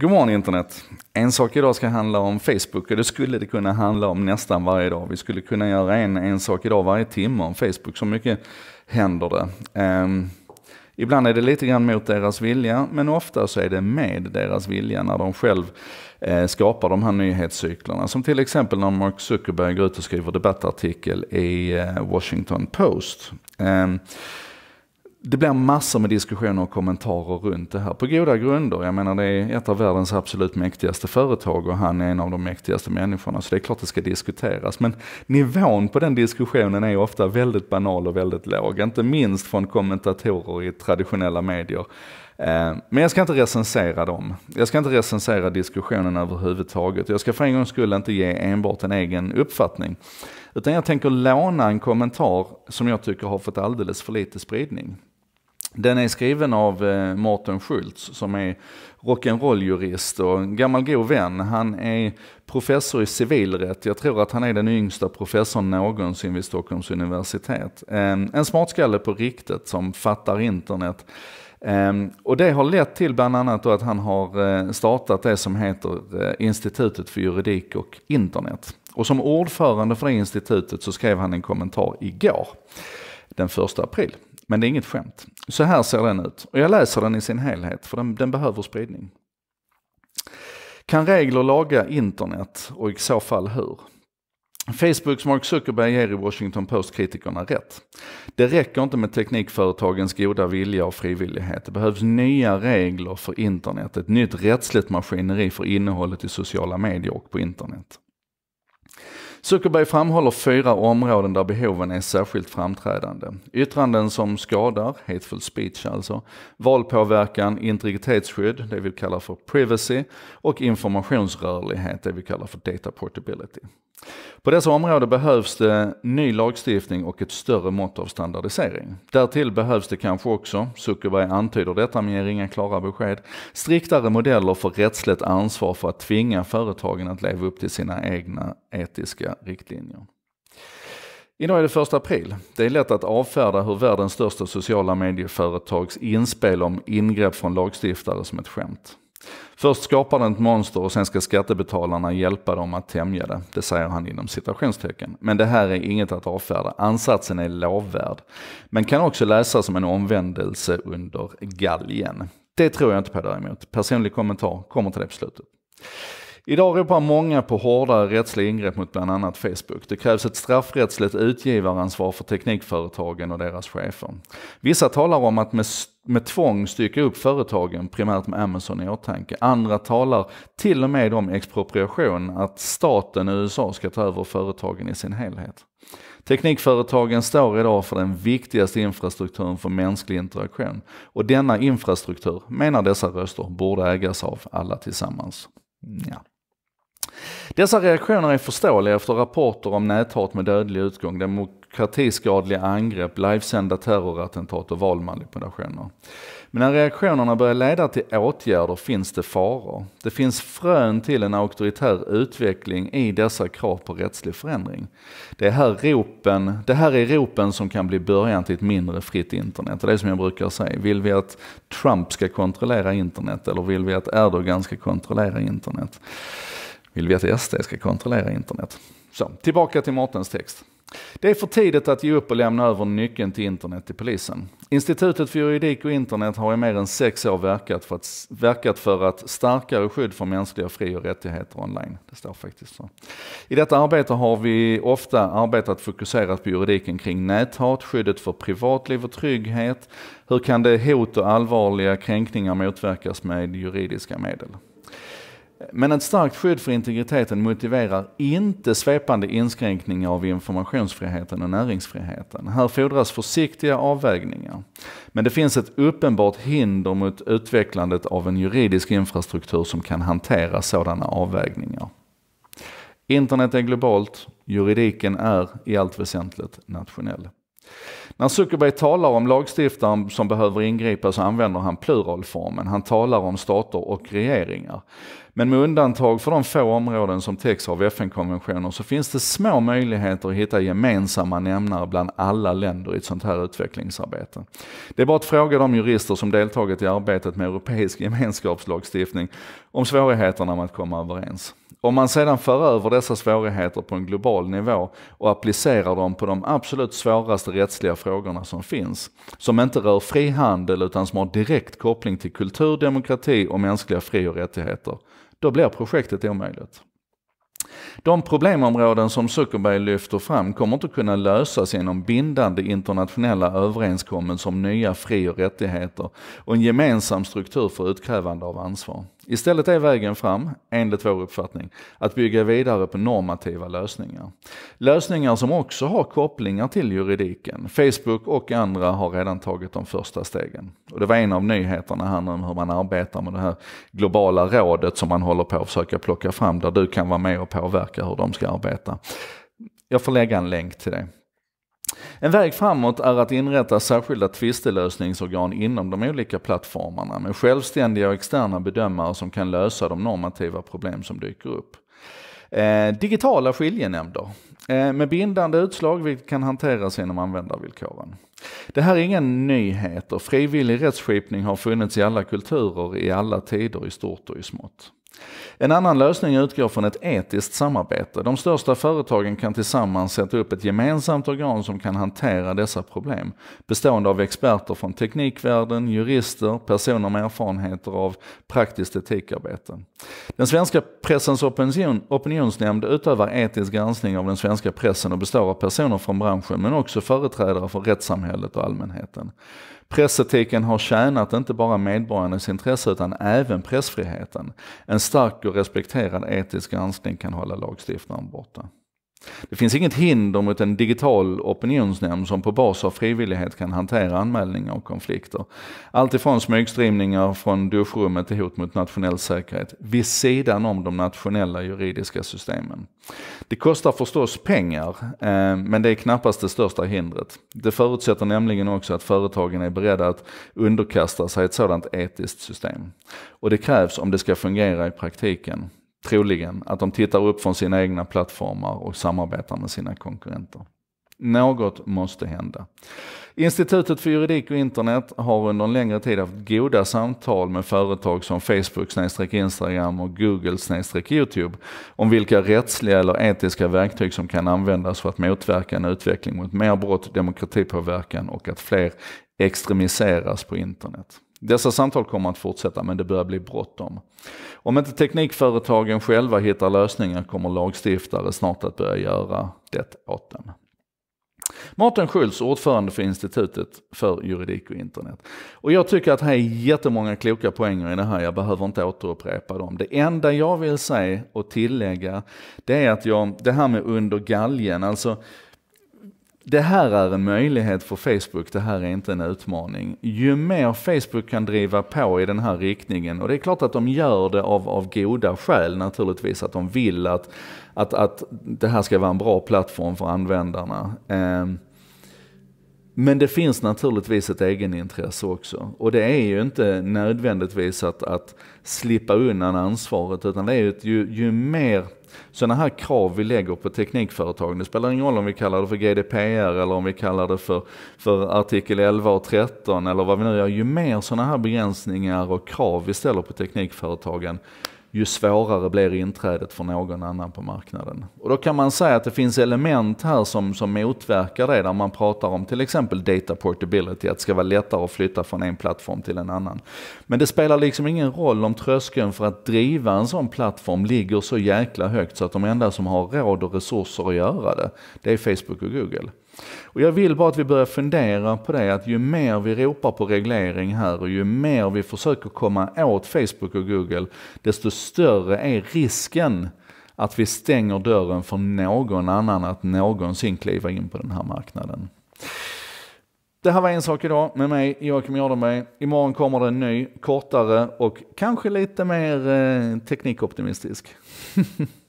God morgon internet! En sak idag ska handla om Facebook och det skulle det kunna handla om nästan varje dag. Vi skulle kunna göra en, en sak idag varje timme om Facebook, så mycket händer det. Um, ibland är det lite grann mot deras vilja, men ofta så är det med deras vilja när de själv eh, skapar de här nyhetscyklerna. Som till exempel när Mark Zuckerberg går ut och skriver debattartikel i eh, Washington Post. Um, det blir massor med diskussioner och kommentarer runt det här. På goda grunder. Jag menar det är ett av världens absolut mäktigaste företag och han är en av de mäktigaste människorna. Så det är klart det ska diskuteras. Men nivån på den diskussionen är ofta väldigt banal och väldigt låg. Inte minst från kommentatorer i traditionella medier. Eh, men jag ska inte recensera dem. Jag ska inte recensera diskussionen överhuvudtaget. Jag ska för en gångs skull inte ge enbart en egen uppfattning. Utan jag tänker låna en kommentar som jag tycker har fått alldeles för lite spridning. Den är skriven av eh, Martin Schultz som är rock'n'roll-jurist och en gammal god vän. Han är professor i civilrätt. Jag tror att han är den yngsta professorn någonsin vid Stockholms universitet. Ehm, en smartskalle på riktigt som fattar internet. Ehm, och det har lett till bland annat då att han har eh, startat det som heter eh, Institutet för juridik och internet. Och som ordförande för det institutet så skrev han en kommentar igår, den första april. Men det är inget skämt. Så här ser den ut. Och jag läser den i sin helhet, för den, den behöver spridning. Kan regler laga internet och i så fall hur? Facebooks Mark Zuckerberg ger i Washington Post kritikerna rätt. Det räcker inte med teknikföretagens goda vilja och frivillighet. Det behövs nya regler för internet, ett nytt rättsligt maskineri för innehållet i sociala medier och på internet. Zuckerberg framhåller fyra områden där behoven är särskilt framträdande. Yttranden som skadar, hateful speech alltså, valpåverkan, integritetsskydd, det vi kallar för privacy, och informationsrörlighet, det vi kallar för data portability. På dessa områden behövs det ny lagstiftning och ett större mått av standardisering. Därtill behövs det kanske också, Zuckerberg antyder detta men ger inga klara besked, striktare modeller för rättsligt ansvar för att tvinga företagen att leva upp till sina egna etiska riktlinjer. Idag är det första april. Det är lätt att avfärda hur världens största sociala medieföretags inspel om ingrepp från lagstiftare som ett skämt. Först skapar den ett monster och sen ska skattebetalarna hjälpa dem att tämja det. Det säger han inom citationstecken. Men det här är inget att avfärda. Ansatsen är lovvärd. Men kan också läsas som en omvändelse under galgen. Det tror jag inte på däremot. Personlig kommentar kommer till det på slutet. Idag ropar många på hårdare rättsliga ingrepp mot bland annat Facebook. Det krävs ett straffrättsligt utgivaransvar för teknikföretagen och deras chefer. Vissa talar om att med, med tvång stycka upp företagen, primärt med Amazon i åtanke. Andra talar till och med om expropriation, att staten i USA ska ta över företagen i sin helhet. Teknikföretagen står idag för den viktigaste infrastrukturen för mänsklig interaktion. Och denna infrastruktur, menar dessa röster, borde ägas av alla tillsammans. Ja. Dessa reaktioner är förståeliga efter rapporter om näthat med dödlig utgång, demokratiskadliga angrepp, livesända terrorattentat och valmanipulationer. Men när reaktionerna börjar leda till åtgärder finns det faror. Det finns frön till en auktoritär utveckling i dessa krav på rättslig förändring. Det, är här ropen, det här är ropen som kan bli början till ett mindre fritt internet. Det är som jag brukar säga, vill vi att Trump ska kontrollera internet eller vill vi att Erdogan ska kontrollera internet? vill vi att SD ska kontrollera internet. Så, tillbaka till Mårtens text. Det är för tidigt att ge upp och lämna över nyckeln till internet till polisen. Institutet för juridik och internet har i mer än sex år verkat för att, verkat för att starkare skydd för mänskliga fri och rättigheter online. Det står faktiskt så. I detta arbete har vi ofta arbetat fokuserat på juridiken kring näthat, skyddet för privatliv och trygghet. Hur kan det hot och allvarliga kränkningar motverkas med juridiska medel? Men ett starkt skydd för integriteten motiverar inte svepande inskränkningar av informationsfriheten och näringsfriheten. Här fordras försiktiga avvägningar. Men det finns ett uppenbart hinder mot utvecklandet av en juridisk infrastruktur som kan hantera sådana avvägningar. Internet är globalt, juridiken är i allt väsentligt nationell. När Zuckerberg talar om lagstiftaren som behöver ingripa så använder han pluralformen. Han talar om stater och regeringar. Men med undantag för de få områden som täcks av FN-konventioner så finns det små möjligheter att hitta gemensamma nämnare bland alla länder i ett sånt här utvecklingsarbete. Det är bara att fråga de jurister som deltagit i arbetet med europeisk gemenskapslagstiftning om svårigheterna med att komma överens. Om man sedan för över dessa svårigheter på en global nivå och applicerar dem på de absolut svåraste rättsliga frågorna som finns, som inte rör frihandel utan som har direkt koppling till kultur, demokrati och mänskliga fri och rättigheter, då blir projektet omöjligt. De problemområden som Zuckerberg lyfter fram kommer inte kunna lösas genom bindande internationella överenskommelser om nya fri och rättigheter och en gemensam struktur för utkrävande av ansvar. Istället är vägen fram, enligt vår uppfattning, att bygga vidare på normativa lösningar. Lösningar som också har kopplingar till juridiken. Facebook och andra har redan tagit de första stegen. Och det var en av nyheterna här om hur man arbetar med det här globala rådet som man håller på att försöka plocka fram där du kan vara med och påverka hur de ska arbeta. Jag får lägga en länk till det. En väg framåt är att inrätta särskilda tvistelösningsorgan inom de olika plattformarna med självständiga och externa bedömare som kan lösa de normativa problem som dyker upp. Eh, digitala skiljenämnder eh, med bindande utslag vilket kan hanteras inom användarvillkoren. Det här är ingen nyhet och Frivillig rättsskipning har funnits i alla kulturer i alla tider i stort och i smått. En annan lösning utgår från ett etiskt samarbete. De största företagen kan tillsammans sätta upp ett gemensamt organ som kan hantera dessa problem, bestående av experter från teknikvärlden, jurister, personer med erfarenheter av praktiskt etikarbete. Den svenska pressens opinion, opinionsnämnd utövar etisk granskning av den svenska pressen och består av personer från branschen men också företrädare för rättssamhället och allmänheten. Pressetiken har tjänat inte bara medborgarnas intresse utan även pressfriheten. En stark och respekterad etisk granskning kan hålla lagstiftaren borta. Det finns inget hinder mot en digital opinionsnämnd som på bas av frivillighet kan hantera anmälningar och konflikter. Alltifrån smygstrimningar från duschrummet till hot mot nationell säkerhet, vid sidan om de nationella juridiska systemen. Det kostar förstås pengar, eh, men det är knappast det största hindret. Det förutsätter nämligen också att företagen är beredda att underkasta sig ett sådant etiskt system. Och det krävs om det ska fungera i praktiken troligen, att de tittar upp från sina egna plattformar och samarbetar med sina konkurrenter. Något måste hända. Institutet för juridik och internet har under en längre tid haft goda samtal med företag som Facebook, Instagram och Google, Youtube om vilka rättsliga eller etiska verktyg som kan användas för att motverka en utveckling mot mer brott, demokratipåverkan och att fler extremiseras på internet. Dessa samtal kommer att fortsätta men det börjar bli bråttom. Om inte teknikföretagen själva hittar lösningar kommer lagstiftare snart att börja göra det åt dem. Martin Schultz, ordförande för Institutet för juridik och internet. Och jag tycker att det här är jättemånga kloka poänger i det här, jag behöver inte återupprepa dem. Det enda jag vill säga och tillägga, det är att jag, det här med under galgen, alltså det här är en möjlighet för Facebook, det här är inte en utmaning. Ju mer Facebook kan driva på i den här riktningen, och det är klart att de gör det av, av goda skäl naturligtvis, att de vill att, att, att det här ska vara en bra plattform för användarna. Ehm, men det finns naturligtvis ett egenintresse också. Och det är ju inte nödvändigtvis att, att slippa undan ansvaret, utan det är ju ju, ju mer sådana här krav vi lägger på teknikföretagen, det spelar ingen roll om vi kallar det för GDPR eller om vi kallar det för, för artikel 11 och 13 eller vad vi nu gör. Ju mer sådana här begränsningar och krav vi ställer på teknikföretagen, ju svårare blir inträdet för någon annan på marknaden. Och då kan man säga att det finns element här som, som motverkar det, där man pratar om till exempel data portability, att det ska vara lättare att flytta från en plattform till en annan. Men det spelar liksom ingen roll om tröskeln för att driva en sån plattform ligger så jäkla högt så att de enda som har råd och resurser att göra det, det är Facebook och Google. Och jag vill bara att vi börjar fundera på det, att ju mer vi ropar på reglering här och ju mer vi försöker komma åt Facebook och Google, desto större är risken att vi stänger dörren för någon annan att någonsin kliva in på den här marknaden. Det här var en sak idag med mig, Joakim Jardenberg. Imorgon kommer det en ny, kortare och kanske lite mer eh, teknikoptimistisk.